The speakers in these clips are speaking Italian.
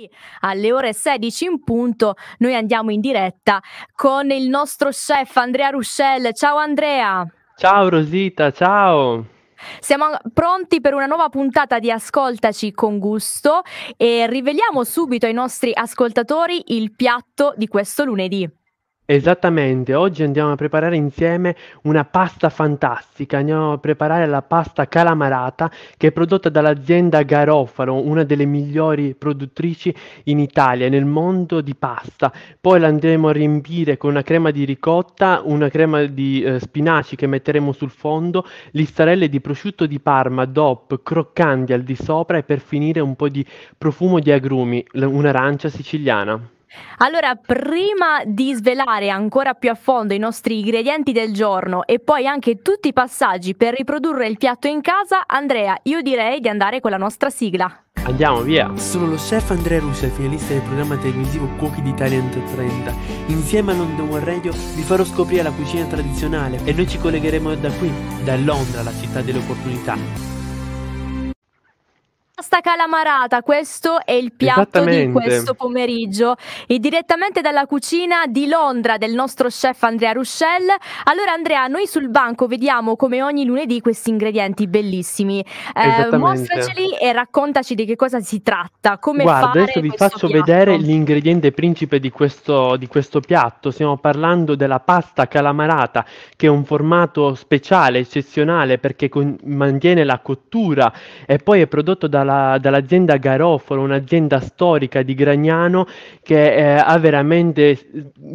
venerdì alle ore 16 in punto noi andiamo in diretta con il nostro chef Andrea Ruscell. Ciao Andrea! Ciao Rosita, ciao! Siamo pronti per una nuova puntata di Ascoltaci con gusto e riveliamo subito ai nostri ascoltatori il piatto di questo lunedì. Esattamente, oggi andiamo a preparare insieme una pasta fantastica, andiamo a preparare la pasta calamarata che è prodotta dall'azienda Garofalo, una delle migliori produttrici in Italia e nel mondo di pasta. Poi la andremo a riempire con una crema di ricotta, una crema di eh, spinaci che metteremo sul fondo, listarelle di prosciutto di Parma, DOP, croccanti al di sopra e per finire un po' di profumo di agrumi, l- un'arancia siciliana. Allora, prima di svelare ancora più a fondo i nostri ingredienti del giorno e poi anche tutti i passaggi per riprodurre il piatto in casa, Andrea, io direi di andare con la nostra sigla. Andiamo via! Sono lo chef Andrea Russo, finalista del programma televisivo Cuochi d'Italia Under 30. Insieme a London One Radio vi farò scoprire la cucina tradizionale e noi ci collegheremo da qui, da Londra, la città delle opportunità. Pasta calamarata, questo è il piatto di questo pomeriggio e direttamente dalla cucina di Londra del nostro chef Andrea Ruschel. Allora Andrea, noi sul banco vediamo come ogni lunedì questi ingredienti bellissimi. Eh, mostraceli e raccontaci di che cosa si tratta, come Guarda, fare adesso vi faccio piatto. vedere l'ingrediente principe di questo, di questo piatto. Stiamo parlando della pasta calamarata che è un formato speciale, eccezionale perché con- mantiene la cottura e poi è prodotto da dalla, dall'azienda Garofalo, un'azienda storica di Gragnano che eh, ha veramente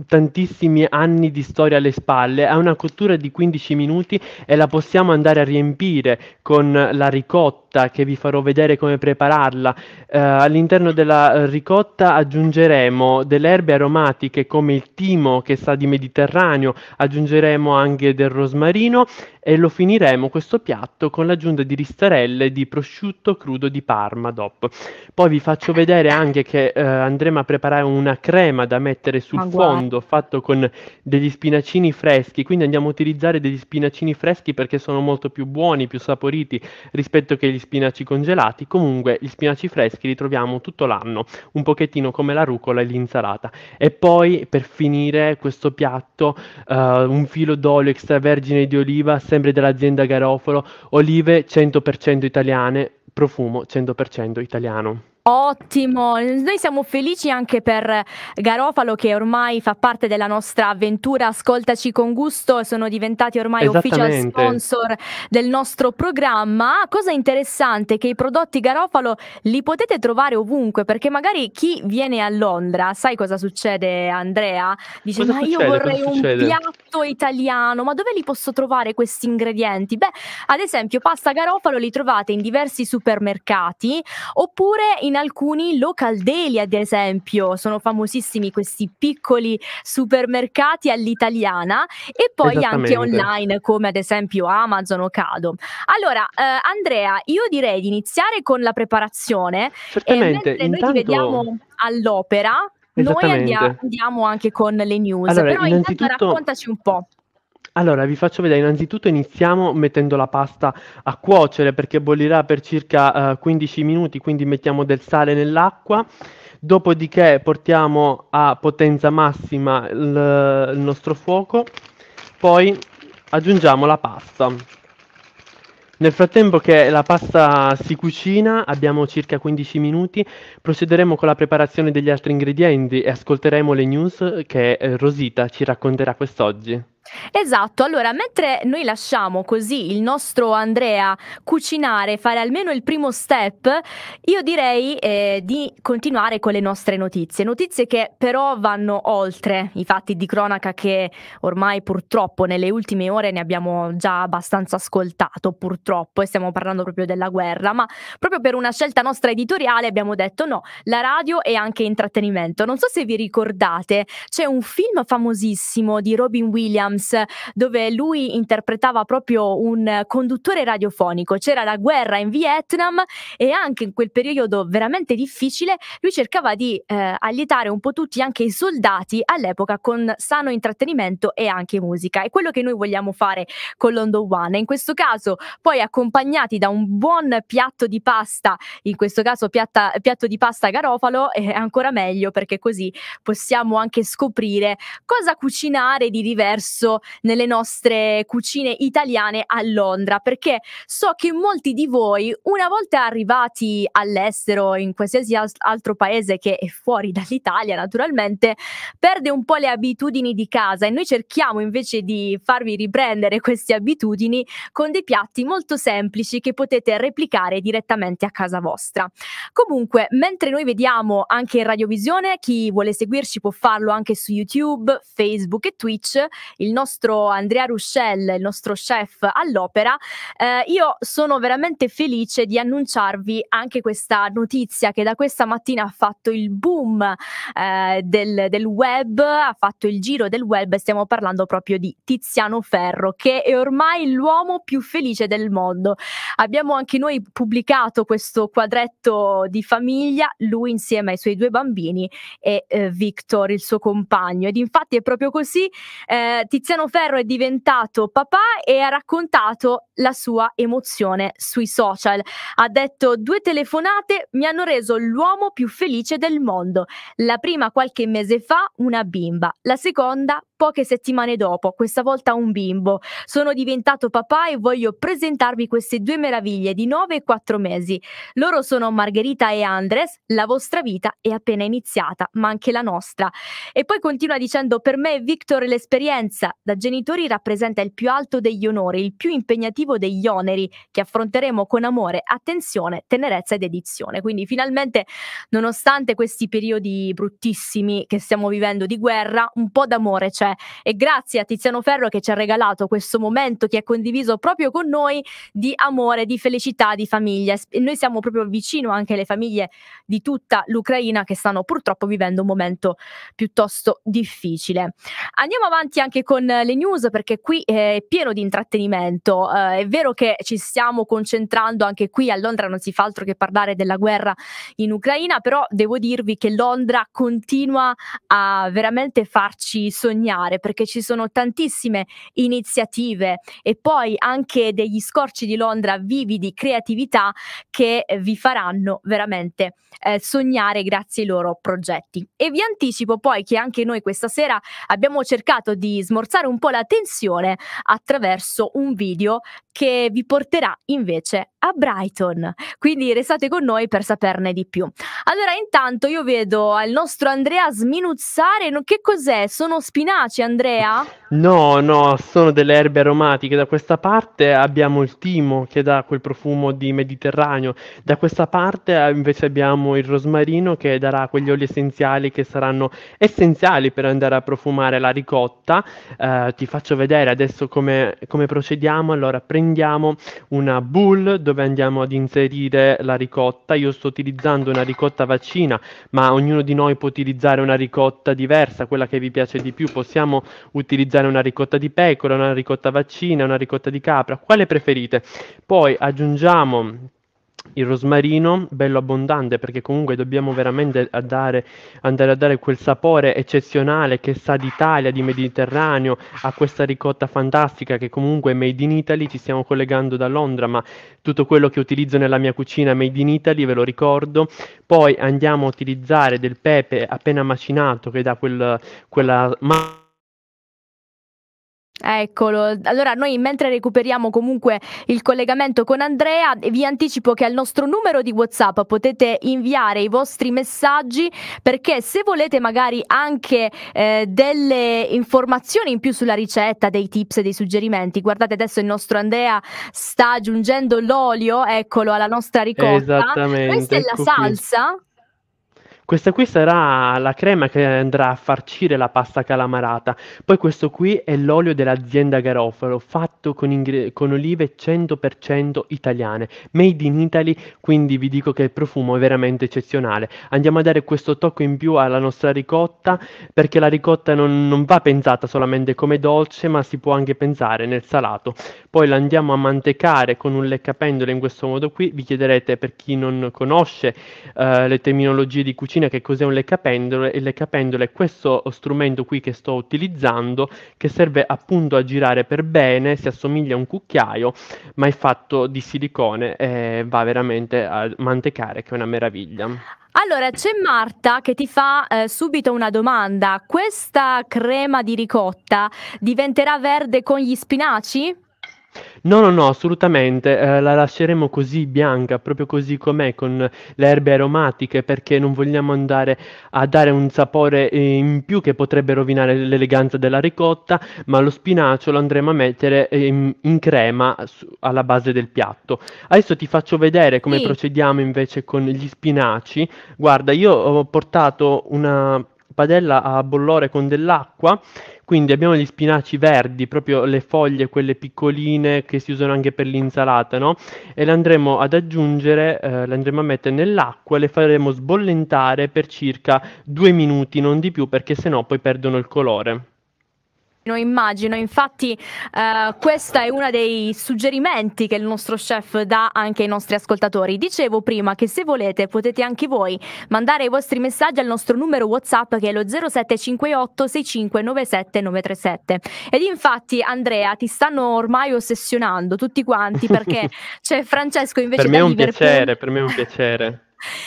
tantissimi anni di storia alle spalle, ha una cottura di 15 minuti e la possiamo andare a riempire con la ricotta ricotta che vi farò vedere come prepararla. Eh, all'interno della eh, ricotta aggiungeremo delle erbe aromatiche come il timo che sa di Mediterraneo, aggiungeremo anche del rosmarino e lo finiremo questo piatto con l'aggiunta di ristarelle di prosciutto crudo di Parma DOP. Poi vi faccio vedere anche che eh, andremo a preparare una crema da mettere sul oh, fondo wow. fatto con degli spinacini freschi, quindi andiamo a utilizzare degli spinacini freschi perché sono molto più buoni, più saporiti rispetto che gli spinaci congelati, comunque gli spinaci freschi li troviamo tutto l'anno, un pochettino come la rucola e l'insalata. E poi per finire questo piatto uh, un filo d'olio extravergine di oliva, sempre dell'azienda Garofalo, olive 100% italiane, profumo 100% italiano. Ottimo, noi siamo felici anche per Garofalo che ormai fa parte della nostra avventura Ascoltaci con gusto, sono diventati ormai official sponsor del nostro programma. Cosa interessante è che i prodotti Garofalo li potete trovare ovunque perché magari chi viene a Londra, sai cosa succede Andrea? Dice cosa ma succede? io vorrei cosa un succede? piatto italiano, ma dove li posso trovare questi ingredienti? Beh, ad esempio pasta Garofalo li trovate in diversi supermercati oppure in in alcuni local daily, ad esempio, sono famosissimi questi piccoli supermercati all'italiana e poi anche online come ad esempio Amazon o Cado. Allora, eh, Andrea, io direi di iniziare con la preparazione Certamente, e intanto... noi ti vediamo all'opera, noi andiamo, andiamo anche con le news, allora, però intanto raccontaci un po'. Allora, vi faccio vedere, innanzitutto iniziamo mettendo la pasta a cuocere perché bollirà per circa eh, 15 minuti, quindi mettiamo del sale nell'acqua, dopodiché portiamo a potenza massima il, il nostro fuoco, poi aggiungiamo la pasta. Nel frattempo che la pasta si cucina, abbiamo circa 15 minuti, procederemo con la preparazione degli altri ingredienti e ascolteremo le news che eh, Rosita ci racconterà quest'oggi. Esatto, allora mentre noi lasciamo così il nostro Andrea cucinare, fare almeno il primo step, io direi eh, di continuare con le nostre notizie, notizie che però vanno oltre i fatti di cronaca che ormai purtroppo nelle ultime ore ne abbiamo già abbastanza ascoltato, purtroppo, e stiamo parlando proprio della guerra, ma proprio per una scelta nostra editoriale abbiamo detto no, la radio è anche intrattenimento. Non so se vi ricordate, c'è un film famosissimo di Robin Williams Williams, dove lui interpretava proprio un conduttore radiofonico. C'era la guerra in Vietnam e anche in quel periodo veramente difficile lui cercava di eh, allietare un po' tutti, anche i soldati all'epoca, con sano intrattenimento e anche musica. È quello che noi vogliamo fare con Londo One. In questo caso, poi accompagnati da un buon piatto di pasta, in questo caso piatta, piatto di pasta garofalo, è ancora meglio perché così possiamo anche scoprire cosa cucinare di diverso uso nelle nostre cucine italiane a Londra, perché so che molti di voi, una volta arrivati all'estero, in qualsiasi altro paese che è fuori dall'Italia, naturalmente, perde un po' le abitudini di casa e noi cerchiamo invece di farvi riprendere queste abitudini con dei piatti molto semplici che potete replicare direttamente a casa vostra. Comunque, mentre noi vediamo anche in radiovisione, chi vuole seguirci può farlo anche su YouTube, Facebook e Twitch. Il il nostro Andrea Ruscell, il nostro chef all'opera, eh, io sono veramente felice di annunciarvi anche questa notizia che da questa mattina ha fatto il boom eh, del, del, web, ha fatto il giro del web e stiamo parlando proprio di Tiziano Ferro che è ormai l'uomo più felice del mondo. Abbiamo anche noi pubblicato questo quadretto di famiglia, lui insieme ai suoi due bambini e eh, Victor, il suo compagno. Ed infatti è proprio così, eh, Tiziano Ferro è diventato papà e ha raccontato la sua emozione sui social. Ha detto due telefonate mi hanno reso l'uomo più felice del mondo. La prima qualche mese fa una bimba, la seconda poche settimane dopo, questa volta un bimbo. Sono diventato papà e voglio presentarvi queste due meraviglie di 9 e 4 mesi. Loro sono Margherita e Andres, la vostra vita è appena iniziata, ma anche la nostra. E poi continua dicendo per me Victor l'esperienza da genitori rappresenta il più alto degli onori, il più impegnativo relativo degli oneri che affronteremo con amore, attenzione, tenerezza ed edizione. Quindi finalmente, nonostante questi periodi bruttissimi che stiamo vivendo di guerra, un po' d'amore c'è. E grazie a Tiziano Ferro che ci ha regalato questo momento che ha condiviso proprio con noi di amore, di felicità, di famiglia. E noi siamo proprio vicino anche alle famiglie di tutta l'Ucraina che stanno purtroppo vivendo un momento piuttosto difficile. Andiamo avanti anche con le news perché qui è pieno di intrattenimento. Eh, è vero che ci stiamo concentrando anche qui a Londra, non si fa altro che parlare della guerra in Ucraina, però devo dirvi che Londra continua a veramente farci sognare perché ci sono tantissime iniziative e poi anche degli scorci di Londra vivi di creatività che vi faranno veramente eh, sognare grazie ai loro progetti. E vi anticipo poi che anche noi questa sera abbiamo cercato di smorzare un po' la tensione attraverso un video che vi porterà invece a Brighton. Quindi restate con noi per saperne di più. Allora, intanto io vedo al nostro Andrea sminuzzare. Che cos'è? Sono spinaci, Andrea? No, no, sono delle erbe aromatiche. Da questa parte abbiamo il timo che dà quel profumo di Mediterraneo, da questa parte eh, invece abbiamo il rosmarino che darà quegli oli essenziali che saranno essenziali per andare a profumare la ricotta. Eh, ti faccio vedere adesso come, come procediamo. Allora, prendiamo una boule dove andiamo ad inserire la ricotta. Io sto utilizzando una ricotta vaccina, ma ognuno di noi può utilizzare una ricotta diversa, quella che vi piace di più. Possiamo utilizzare una ricotta di pecora, una ricotta vaccina, una ricotta di capra, quale preferite. Poi aggiungiamo il rosmarino bello abbondante perché comunque dobbiamo veramente a dare, andare a dare quel sapore eccezionale che sa d'Italia, di Mediterraneo, a questa ricotta fantastica che comunque è made in Italy, ci stiamo collegando da Londra, ma tutto quello che utilizzo nella mia cucina è made in Italy, ve lo ricordo. Poi andiamo a utilizzare del pepe appena macinato che dà quel, quella... Eccolo, allora noi mentre recuperiamo comunque il collegamento con Andrea, vi anticipo che al nostro numero di WhatsApp potete inviare i vostri messaggi perché se volete magari anche eh, delle informazioni in più sulla ricetta, dei tips, dei suggerimenti, guardate adesso il nostro Andrea sta aggiungendo l'olio, eccolo, alla nostra ricotta. Esattamente. Questa è la ecco qui. salsa questa qui sarà la crema che andrà a farcire la pasta calamarata. Poi questo qui è l'olio dell'azienda Garofalo, fatto con, ingre- con olive 100% italiane, made in Italy, quindi vi dico che il profumo è veramente eccezionale. Andiamo a dare questo tocco in più alla nostra ricotta, perché la ricotta non, non va pensata solamente come dolce, ma si può anche pensare nel salato poi l'andiamo a mantecare con un leccapendole in questo modo qui. Vi chiederete per chi non conosce eh, le terminologie di cucina che cos'è un leccapendole. Il leccapendole è questo strumento qui che sto utilizzando che serve appunto a girare per bene, si assomiglia a un cucchiaio ma è fatto di silicone e va veramente a mantecare che è una meraviglia. Allora, c'è Marta che ti fa eh, subito una domanda. Questa crema di ricotta diventerà verde con gli spinaci? No, no, no, assolutamente, ehm, la lasceremo così bianca, proprio così com'è, con le erbe aromatiche, perché non vogliamo andare a dare un sapore, eh, in più che potrebbe rovinare l'eleganza della ricotta, ma lo spinacio lo andremo a mettere, ehm, in crema su alla base del piatto. Adesso ti faccio vedere come Sì. procediamo invece con gli spinaci. Guarda, io ho portato una padella a bollore con dell'acqua quindi abbiamo gli spinaci verdi, proprio le foglie, quelle piccoline che si usano anche per l'insalata, no? E le andremo ad aggiungere, eh, le andremo a mettere nell'acqua, le faremo sbollentare per circa due minuti, non di più, perché sennò poi perdono il colore immagino. Infatti, eh, questo è uno dei suggerimenti che il nostro chef dà anche ai nostri ascoltatori. Dicevo prima che se volete potete anche voi mandare i vostri messaggi al nostro numero WhatsApp che è lo 0758 6597 937. Ed infatti, Andrea, ti stanno ormai ossessionando tutti quanti perché c'è Francesco invece per me è un Liverpool. piacere, per me è un piacere.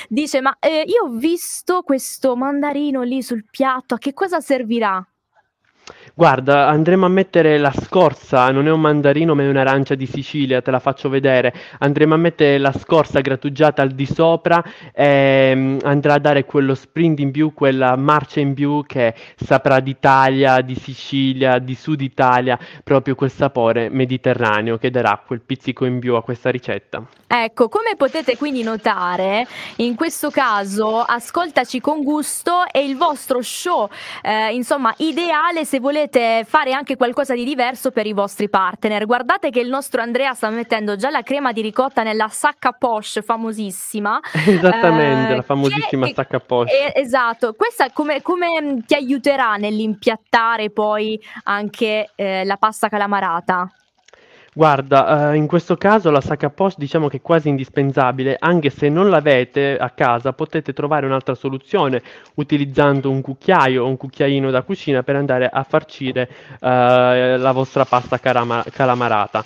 Dice, ma eh, io ho visto questo mandarino lì sul piatto, a che cosa servirà? guarda, andremo a mettere la scorza, non è un mandarino ma è un'arancia di Sicilia, te la faccio vedere, andremo a mettere la scorza grattugiata al di sopra e ehm, andrà a dare quello sprint in più, quella marcia in più che saprà d'Italia, di Sicilia, di Sud Italia, proprio quel sapore mediterraneo che darà quel pizzico in più a questa ricetta. Ecco, come potete quindi notare, in questo caso Ascoltaci con gusto è il vostro show, eh, insomma, ideale se volete potete fare anche qualcosa di diverso per i vostri partner. Guardate che il nostro Andrea sta mettendo già la crema di ricotta nella sacca poche famosissima. Esattamente, eh, la famosissima che, sacca poche. Eh, esatto, questa come, come, mm, ti aiuterà nell'impiattare poi anche eh, la pasta calamarata? Guarda, eh, in questo caso la Sacca Post diciamo che è quasi indispensabile, anche se non l'avete a casa potete trovare un'altra soluzione utilizzando un cucchiaio o un cucchiaino da cucina per andare a farcire eh, la vostra pasta calama- calamarata.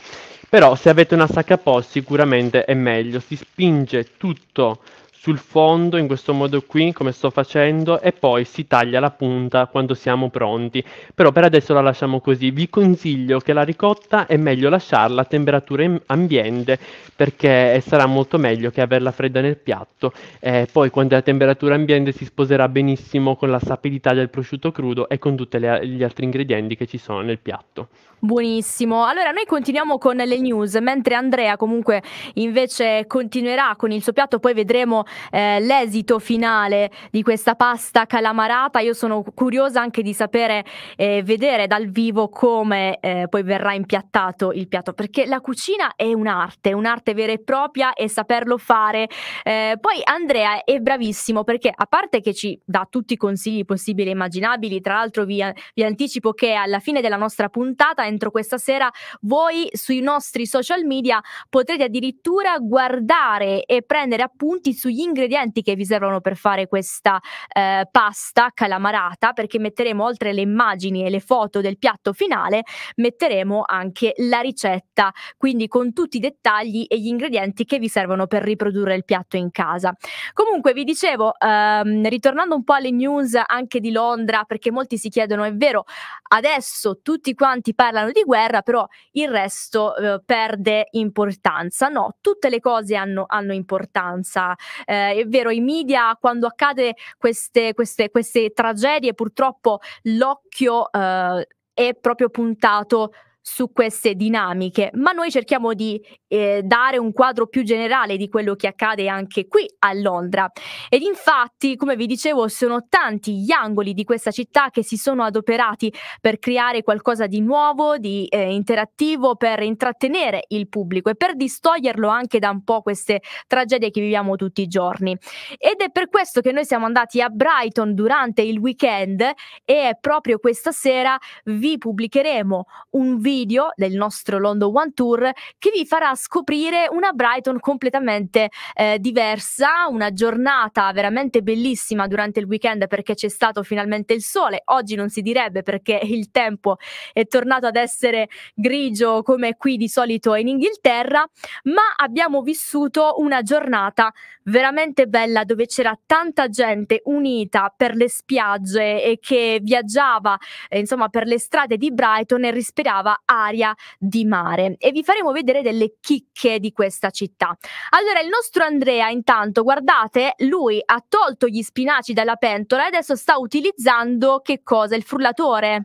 Però se avete una Sacca Post sicuramente è meglio, si spinge tutto sul fondo in questo modo qui come sto facendo e poi si taglia la punta quando siamo pronti però per adesso la lasciamo così vi consiglio che la ricotta è meglio lasciarla a temperatura ambiente perché sarà molto meglio che averla fredda nel piatto eh, poi quando è a temperatura ambiente si sposerà benissimo con la sapidità del prosciutto crudo e con tutti gli altri ingredienti che ci sono nel piatto buonissimo allora noi continuiamo con le news mentre Andrea comunque invece continuerà con il suo piatto poi vedremo eh, l'esito finale di questa pasta calamarata. Io sono curiosa anche di sapere e eh, vedere dal vivo come eh, poi verrà impiattato il piatto, perché la cucina è un'arte, un'arte vera e propria e saperlo fare. Eh, poi Andrea è bravissimo perché a parte che ci dà tutti i consigli possibili e immaginabili, tra l'altro vi, vi anticipo che alla fine della nostra puntata, entro questa sera, voi sui nostri social media potrete addirittura guardare e prendere appunti sugli gli ingredienti che vi servono per fare questa eh, pasta calamarata perché metteremo oltre le immagini e le foto del piatto finale metteremo anche la ricetta quindi con tutti i dettagli e gli ingredienti che vi servono per riprodurre il piatto in casa comunque vi dicevo ehm, ritornando un po' alle news anche di Londra perché molti si chiedono è vero adesso tutti quanti parlano di guerra però il resto eh, perde importanza no tutte le cose hanno, hanno importanza eh, è vero, i media quando accade queste, queste, queste tragedie purtroppo l'occhio eh, è proprio puntato su queste dinamiche, ma noi cerchiamo di eh, dare un quadro più generale di quello che accade anche qui a Londra. Ed infatti, come vi dicevo, sono tanti gli angoli di questa città che si sono adoperati per creare qualcosa di nuovo, di eh, interattivo, per intrattenere il pubblico e per distoglierlo anche da un po' queste tragedie che viviamo tutti i giorni. Ed è per questo che noi siamo andati a Brighton durante il weekend e proprio questa sera vi pubblicheremo un video video del nostro London One Tour che vi farà scoprire una Brighton completamente eh, diversa, una giornata veramente bellissima durante il weekend perché c'è stato finalmente il sole, oggi non si direbbe perché il tempo è tornato ad essere grigio come qui di solito in Inghilterra, ma abbiamo vissuto una giornata veramente bella dove c'era tanta gente unita per le spiagge e che viaggiava eh, insomma per le strade di Brighton e respirava aria di mare e vi faremo vedere delle chicche di questa città. Allora il nostro Andrea intanto guardate lui ha tolto gli spinaci dalla pentola e adesso sta utilizzando che cosa? Il frullatore.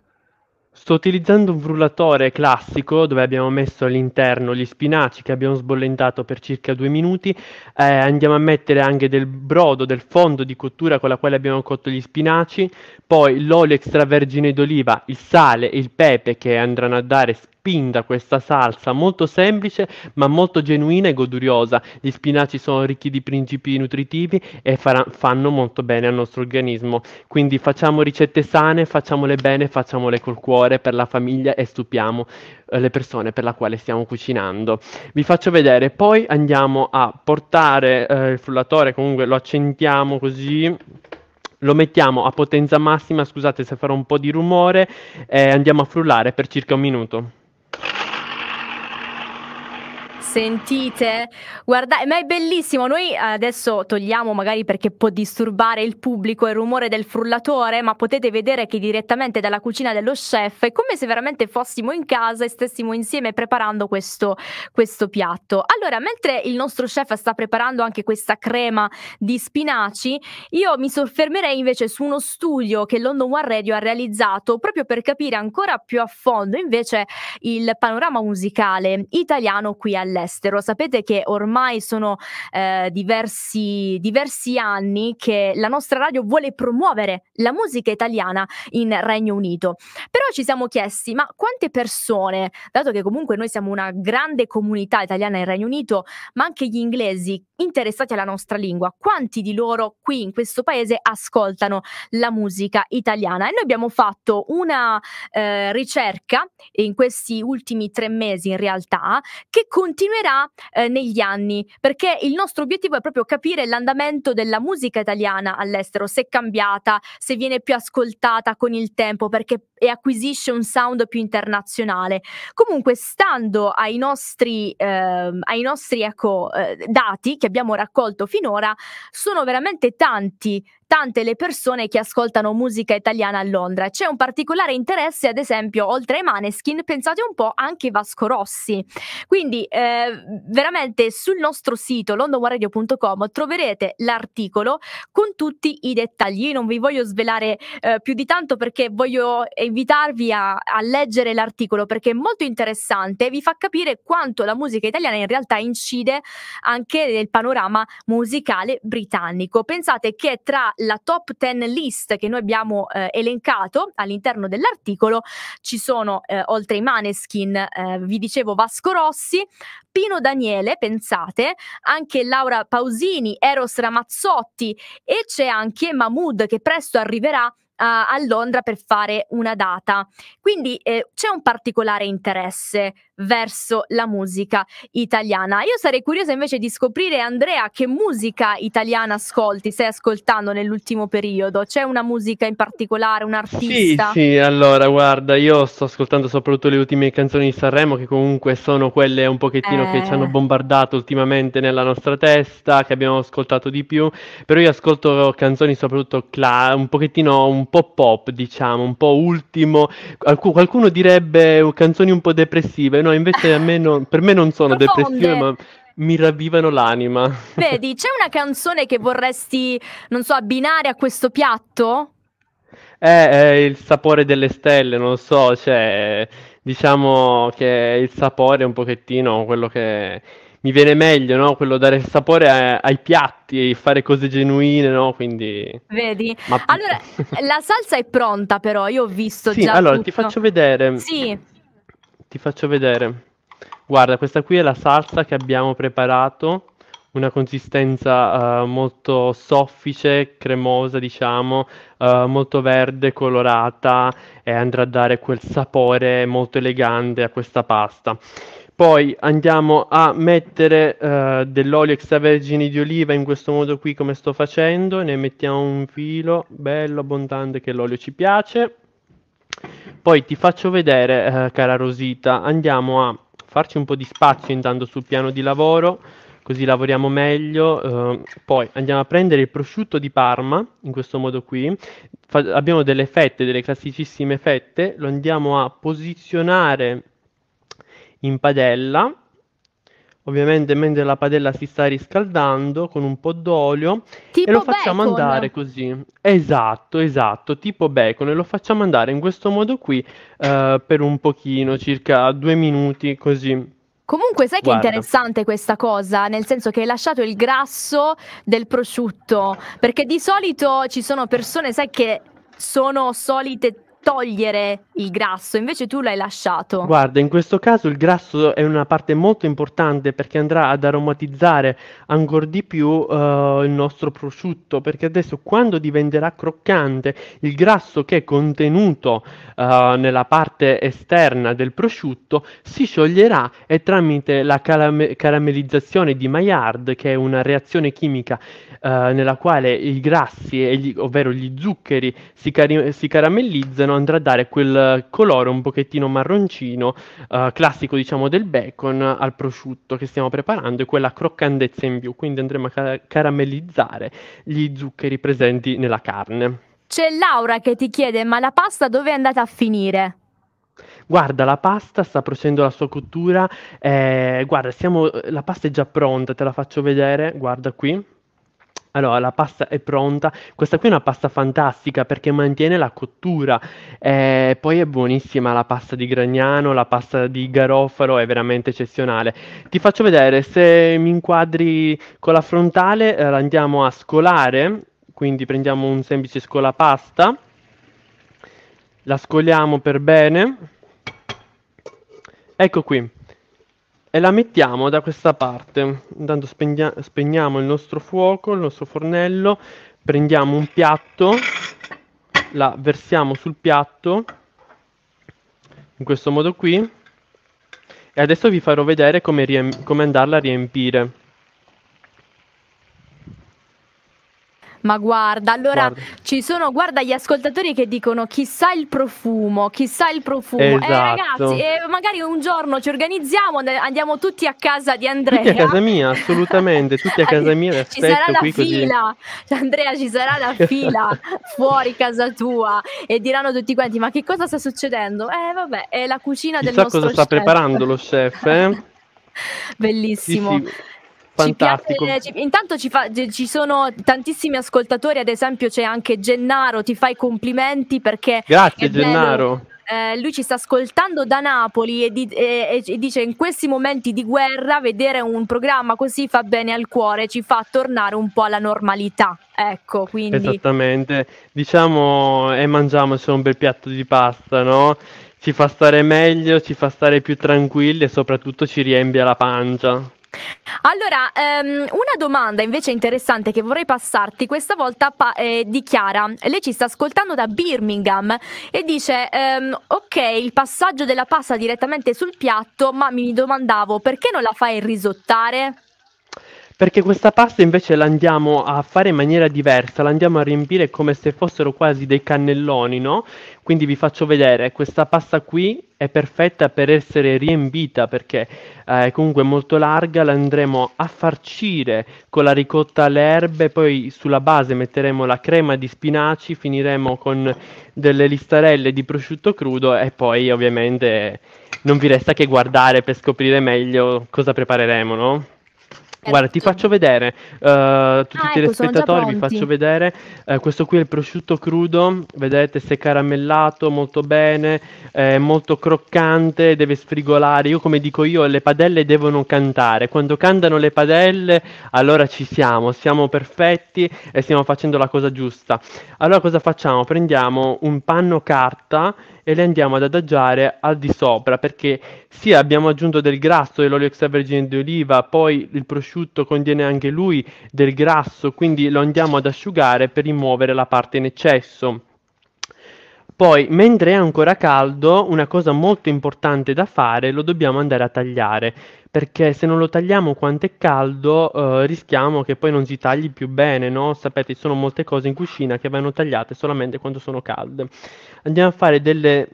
Sto utilizzando un frullatore classico dove abbiamo messo all'interno gli spinaci che abbiamo sbollentato per circa due minuti, eh, andiamo a mettere anche del brodo, del fondo di cottura con la quale abbiamo cotto gli spinaci, poi l'olio extravergine d'oliva, il sale e il pepe che andranno a dare spinta, questa salsa molto semplice ma molto genuina e goduriosa. Gli spinaci sono ricchi di principi nutritivi e farà, fanno molto bene al nostro organismo. Quindi facciamo ricette sane, facciamole bene, facciamole col cuore per la famiglia e stupiamo eh, le persone per la quale stiamo cucinando. Vi faccio vedere, poi andiamo a portare eh, il frullatore, comunque lo accentiamo così lo mettiamo a potenza massima, scusate se farò un po' di rumore, e andiamo a frullare per circa un minuto. Sentite, guardate, ma è bellissimo. Noi adesso togliamo magari perché può disturbare il pubblico il rumore del frullatore, ma potete vedere che direttamente dalla cucina dello chef è come se veramente fossimo in casa e stessimo insieme preparando questo, questo piatto. Allora, mentre il nostro chef sta preparando anche questa crema di spinaci, io mi soffermerei invece su uno studio che London One Radio ha realizzato proprio per capire ancora più a fondo invece il panorama musicale italiano qui all'estero all'estero. Sapete che ormai sono eh, diversi, diversi anni che la nostra radio vuole promuovere la musica italiana in Regno Unito. Però ci siamo chiesti, ma quante persone, dato che comunque noi siamo una grande comunità italiana in Regno Unito, ma anche gli inglesi interessati alla nostra lingua, quanti di loro qui in questo paese ascoltano la musica italiana? E noi abbiamo fatto una eh, ricerca in questi ultimi tre mesi in realtà che continua continuerà eh, negli anni, perché il nostro obiettivo è proprio capire l'andamento della musica italiana all'estero, se è cambiata, se viene più ascoltata con il tempo, perché e acquisisce un sound più internazionale. Comunque, stando ai nostri, eh, ai nostri ecco, eh, dati che abbiamo raccolto finora, sono veramente tanti tante le persone che ascoltano musica italiana a Londra. C'è un particolare interesse, ad esempio, oltre ai Maneskin, pensate un po' anche Vasco Rossi. Quindi, eh, veramente sul nostro sito londonwarradio.com troverete l'articolo con tutti i dettagli. Io non vi voglio svelare eh, più di tanto perché voglio invitarvi a, a leggere l'articolo perché è molto interessante e vi fa capire quanto la musica italiana in realtà incide anche nel panorama musicale britannico. Pensate che tra la top 10 list che noi abbiamo eh, elencato all'interno dell'articolo ci sono eh, oltre i Maneskin, eh, vi dicevo Vasco Rossi, Pino Daniele, pensate, anche Laura Pausini, Eros Ramazzotti e c'è anche Mahmood che presto arriverà a, a Londra per fare una data. Quindi eh, c'è un particolare interesse verso la musica italiana. Io sarei curiosa invece di scoprire, Andrea, che musica italiana ascolti, stai ascoltando nell'ultimo periodo? C'è una musica in particolare, un artista? Sì, sì, allora guarda, io sto ascoltando soprattutto le ultime canzoni di Sanremo, che comunque sono quelle un pochettino eh... che ci hanno eh. bombardato ultimamente nella nostra testa, che abbiamo ascoltato di più, però io ascolto canzoni soprattutto cla- un pochettino un po' pop, diciamo, un po' ultimo. Alcu- qualcuno direbbe oh, canzoni un po' depressive, no, invece me non, per me non sono Profonde. depressive, ma mi ravvivano l'anima. Vedi, c'è una canzone che vorresti, non so, abbinare a questo piatto? Eh, il sapore delle stelle, non lo so, cioè, diciamo che il sapore è un pochettino quello che mi viene meglio, no? Quello dare il sapore a, ai piatti, e fare cose genuine, no? Quindi... Vedi? Ma... Allora, la salsa è pronta però, io ho visto sì, già allora, tutto. ti faccio vedere. Sì. Ti faccio vedere. Guarda, questa qui è la salsa che abbiamo preparato, una consistenza uh, molto soffice, cremosa, diciamo, uh, molto verde, colorata e andrà a dare quel sapore molto elegante a questa pasta poi andiamo a mettere uh, dell'olio extravergine di oliva in questo modo qui come sto facendo, ne mettiamo un filo bello abbondante che l'olio ci piace. Poi ti faccio vedere, uh, cara Rosita, andiamo a farci un po' di spazio intanto sul piano di lavoro, così lavoriamo meglio. Uh, poi andiamo a prendere il prosciutto di Parma, in questo modo qui. Fa abbiamo delle fette, delle classicissime fette, lo andiamo a posizionare in padella. Ovviamente mentre la padella si sta riscaldando con un po' d'olio tipo e lo facciamo bacon. andare così. Esatto, esatto, tipo bacon e lo facciamo andare in questo modo qui eh, per un pochino, circa due minuti così. Comunque, sai Guarda. che è interessante questa cosa, nel senso che hai lasciato il grasso del prosciutto, perché di solito ci sono persone, sai che sono solite togliere il grasso, invece tu l'hai lasciato. Guarda, in questo caso il grasso è una parte molto importante perché andrà ad aromatizzare ancora di più uh, il nostro prosciutto, perché adesso quando diventerà croccante, il grasso che è contenuto uh, nella parte esterna del prosciutto si scioglierà e tramite la caram- caramellizzazione di Maillard, che è una reazione chimica uh, nella quale i grassi, gli, ovvero gli zuccheri, si, cari- si caramellizzano, iniziano andrà a dare quel colore un pochettino marroncino, eh, classico diciamo del bacon al prosciutto che stiamo preparando e quella croccandezza in più, quindi andremo a ca- caramellizzare gli zuccheri presenti nella carne. C'è Laura che ti chiede ma la pasta dove è andata a finire? Guarda, la pasta sta procedendo la sua cottura. Eh, guarda, siamo, la pasta è già pronta, te la faccio vedere. Guarda qui. Allora, la pasta è pronta. Questa qui è una pasta fantastica perché mantiene la cottura. Eh, poi è buonissima la pasta di Gragnano, la pasta di Garofalo, è veramente eccezionale. Ti faccio vedere se mi inquadri con la frontale, eh, andiamo a scolare, quindi prendiamo un semplice scolapasta, la scoliamo per bene. Ecco qui e la mettiamo da questa parte. Intanto spegna- spegniamo il nostro fuoco, il nostro fornello, prendiamo un piatto, la versiamo sul piatto, in questo modo qui, e adesso vi farò vedere come, riemp- come andarla a riempire. Ma guarda, allora guarda. ci sono, guarda gli ascoltatori che dicono chissà il profumo, chissà il profumo. Eh, esatto. Eh ragazzi, eh, magari un giorno ci organizziamo, andiamo tutti a casa di Andrea. Tutti a casa mia, assolutamente, tutti a casa mia. ci sarà la qui, fila, così. Andrea ci sarà la fila fuori casa tua e diranno tutti quanti ma che cosa sta succedendo? Eh vabbè, è la cucina chissà del nostro chef. Chissà cosa sta chef. preparando lo chef. Eh? Bellissimo. Sì, sì fantastico. Ci piace, intanto ci, fa, ci, sono tantissimi ascoltatori, ad esempio c'è anche Gennaro, ti fa i complimenti perché... Grazie Gennaro. Bello. Eh, lui ci sta ascoltando da Napoli e, di, e, e, dice in questi momenti di guerra vedere un programma così fa bene al cuore, ci fa tornare un po' alla normalità. Ecco, quindi... Esattamente, diciamo e mangiamo solo un bel piatto di pasta, no? Ci fa stare meglio, ci fa stare più tranquilli e soprattutto ci riempie la pancia. Allora, um, una domanda invece interessante che vorrei passarti questa volta pa- eh, di Chiara. Lei ci sta ascoltando da Birmingham e dice: um, Ok, il passaggio della pasta direttamente sul piatto, ma mi domandavo perché non la fai risottare? perché questa pasta invece la andiamo a fare in maniera diversa, la andiamo a riempire come se fossero quasi dei cannelloni, no? Quindi vi faccio vedere, questa pasta qui è perfetta per essere riempita perché eh, è comunque molto larga, la andremo a farcire con la ricotta alle erbe, poi sulla base metteremo la crema di spinaci, finiremo con delle listarelle di prosciutto crudo e poi ovviamente non vi resta che guardare per scoprire meglio cosa prepareremo, no? Guarda, ti faccio vedere, uh, tutti ah, ecco, i telespettatori, ecco, vi faccio vedere, uh, questo qui è il prosciutto crudo, vedete si è caramellato molto bene, è molto croccante, deve sfrigolare, io come dico io, le padelle devono cantare, quando cantano le padelle allora ci siamo, siamo perfetti e stiamo facendo la cosa giusta. Allora cosa facciamo? Prendiamo un panno carta e le andiamo ad adagiare al di sopra perché sì abbiamo aggiunto del grasso e l'olio extravergine di oliva poi il prosciutto contiene anche lui del grasso quindi lo andiamo ad asciugare per rimuovere la parte in eccesso poi, mentre è ancora caldo, una cosa molto importante da fare, lo dobbiamo andare a tagliare, perché se non lo tagliamo quanto è caldo, eh, rischiamo che poi non si tagli più bene, no? Sapete, ci sono molte cose in cucina che vanno tagliate solamente quando sono calde. Andiamo a fare delle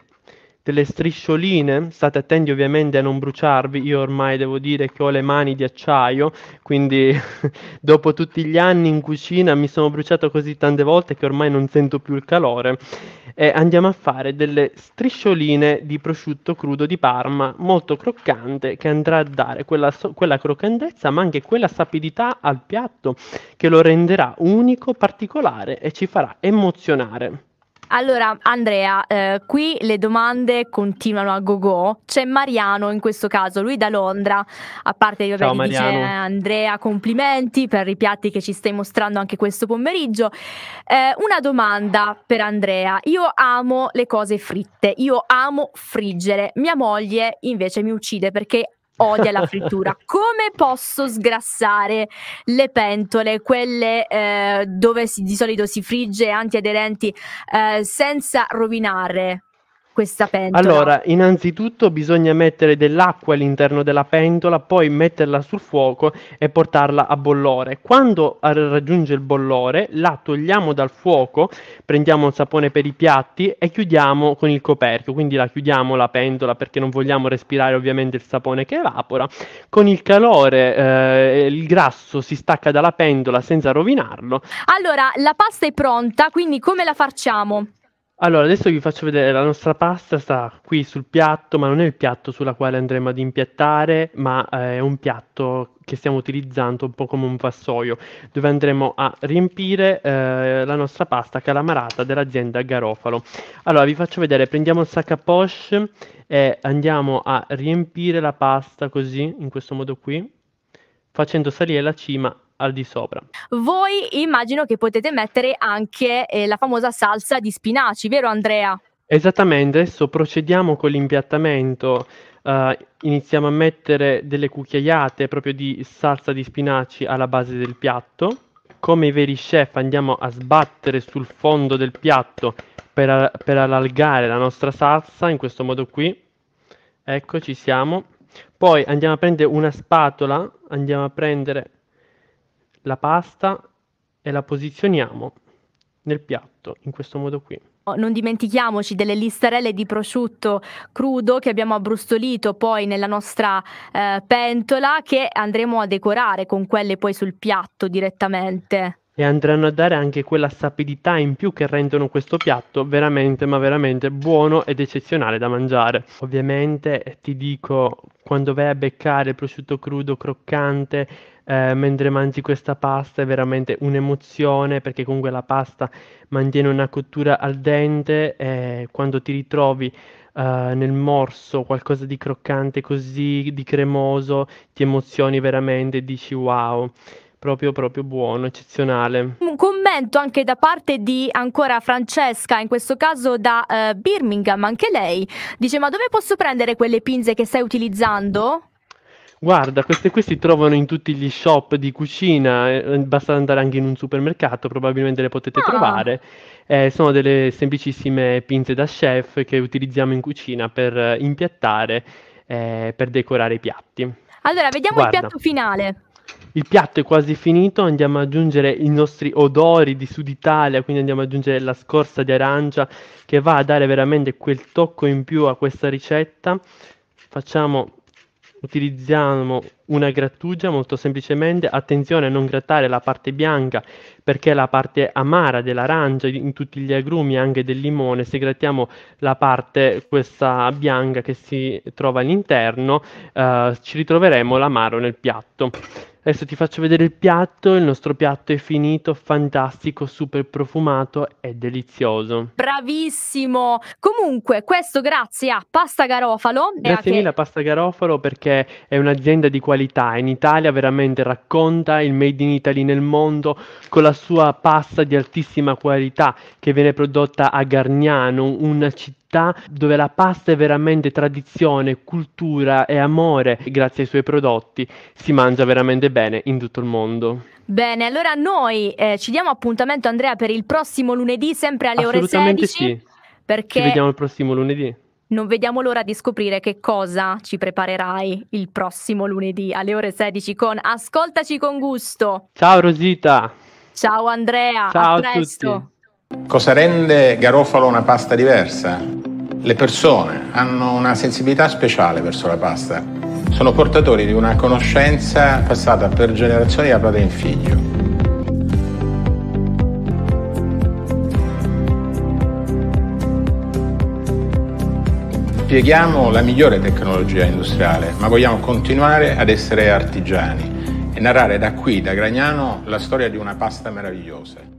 delle striscioline, state attenti ovviamente a non bruciarvi, io ormai devo dire che ho le mani di acciaio, quindi dopo tutti gli anni in cucina mi sono bruciato così tante volte che ormai non sento più il calore, e andiamo a fare delle striscioline di prosciutto crudo di Parma, molto croccante, che andrà a dare quella, so- quella croccantezza ma anche quella sapidità al piatto che lo renderà unico, particolare e ci farà emozionare. Allora, Andrea, eh, qui le domande continuano a go-go. C'è Mariano in questo caso, lui da Londra, a parte di vabbè, dice eh, Andrea, complimenti per i piatti che ci stai mostrando anche questo pomeriggio. Eh, una domanda per Andrea. Io amo le cose fritte, io amo friggere. Mia moglie invece mi uccide perché odia la frittura. Come posso sgrassare le pentole, quelle eh, dove si, di solito si frigge antiaderenti, eh, senza rovinare questa pentola? Allora, innanzitutto bisogna mettere dell'acqua all'interno della pentola, poi metterla sul fuoco e portarla a bollore. Quando raggiunge il bollore, la togliamo dal fuoco, prendiamo il sapone per i piatti e chiudiamo con il coperchio, quindi la chiudiamo la pentola perché non vogliamo respirare ovviamente il sapone che evapora. Con il calore eh, il grasso si stacca dalla pentola senza rovinarlo. Allora, la pasta è pronta, quindi come la facciamo? Allora, adesso vi faccio vedere, la nostra pasta sta qui sul piatto, ma non è il piatto sulla quale andremo ad impiattare, ma eh, è un piatto che stiamo utilizzando un po' come un vassoio, dove andremo a riempire eh, la nostra pasta calamarata dell'azienda Garofalo. Allora, vi faccio vedere, prendiamo il sac à poche e andiamo a riempire la pasta così, in questo modo qui, facendo salire la cima al di sopra. Voi immagino che potete mettere anche eh, la famosa salsa di spinaci, vero Andrea? Esattamente, adesso procediamo con l'impiattamento. Uh, iniziamo a mettere delle cucchiaiate proprio di salsa di spinaci alla base del piatto. Come i veri chef andiamo a sbattere sul fondo del piatto per, per allargare la nostra salsa, in questo modo qui. Ecco, ci siamo. Poi andiamo a prendere una spatola, andiamo a prendere la pasta e la posizioniamo nel piatto in questo modo qui. Non dimentichiamoci delle listarelle di prosciutto crudo che abbiamo abbrustolito poi nella nostra eh, pentola che andremo a decorare con quelle poi sul piatto direttamente. E andranno a dare anche quella sapidità in più che rendono questo piatto veramente ma veramente buono ed eccezionale da mangiare. Ovviamente eh, ti dico quando vai a beccare prosciutto crudo croccante eh, mentre mangi questa pasta è veramente un'emozione perché comunque la pasta mantiene una cottura al dente e quando ti ritrovi Uh, nel morso qualcosa di croccante così di cremoso ti emozioni veramente dici wow proprio proprio buono eccezionale un commento anche da parte di ancora Francesca in questo caso da uh, Birmingham anche lei dice ma dove posso prendere quelle pinze che stai utilizzando Guarda, queste qui si trovano in tutti gli shop di cucina, eh, basta andare anche in un supermercato, probabilmente le potete Ah, trovare. Eh, sono delle semplicissime pinze da chef che utilizziamo in cucina per eh, impiattare, eh, per decorare i piatti. allora vediamo il piatto finale. il piatto è quasi finito, andiamo ad aggiungere i nostri odori di Sud Italia, quindi andiamo ad aggiungere la scorza di arancia che va a dare veramente quel tocco in più a questa ricetta. Facciamo utilizziamo una grattugia molto semplicemente, attenzione a non grattare la parte bianca perché la parte amara dell'arancia, in tutti gli agrumi anche del limone, se grattiamo la parte questa bianca che si trova all'interno eh, ci ritroveremo l'amaro nel piatto. Adesso ti faccio vedere il piatto, il nostro piatto è finito, fantastico, super profumato, e delizioso. Bravissimo! Comunque, questo grazie a Pasta Garofalo. Grazie mille a Pasta Garofalo perché è un'azienda di qualità, in Italia veramente racconta il Made in Italy nel mondo con la sua pasta di altissima qualità che viene prodotta a Gargnano, una città città dove la pasta è veramente tradizione, cultura e amore, grazie ai suoi prodotti si mangia veramente bene in tutto il mondo. Bene, allora noi eh, ci diamo appuntamento Andrea per il prossimo lunedì sempre alle ore 16. Sì. Perché ci vediamo il prossimo lunedì. Non vediamo l'ora di scoprire che cosa ci preparerai il prossimo lunedì alle ore 16 con Ascoltaci con gusto. Ciao Rosita. Ciao Andrea. Ciao a, a presto. Tutti. Cosa rende Garofalo una pasta diversa? Le persone hanno una sensibilità speciale verso la pasta. Sono portatori di una conoscenza passata per generazioni da padre in figlio. Spieghiamo la migliore tecnologia industriale, ma vogliamo continuare ad essere artigiani e narrare da qui, da Gragnano, la storia di una pasta meravigliosa.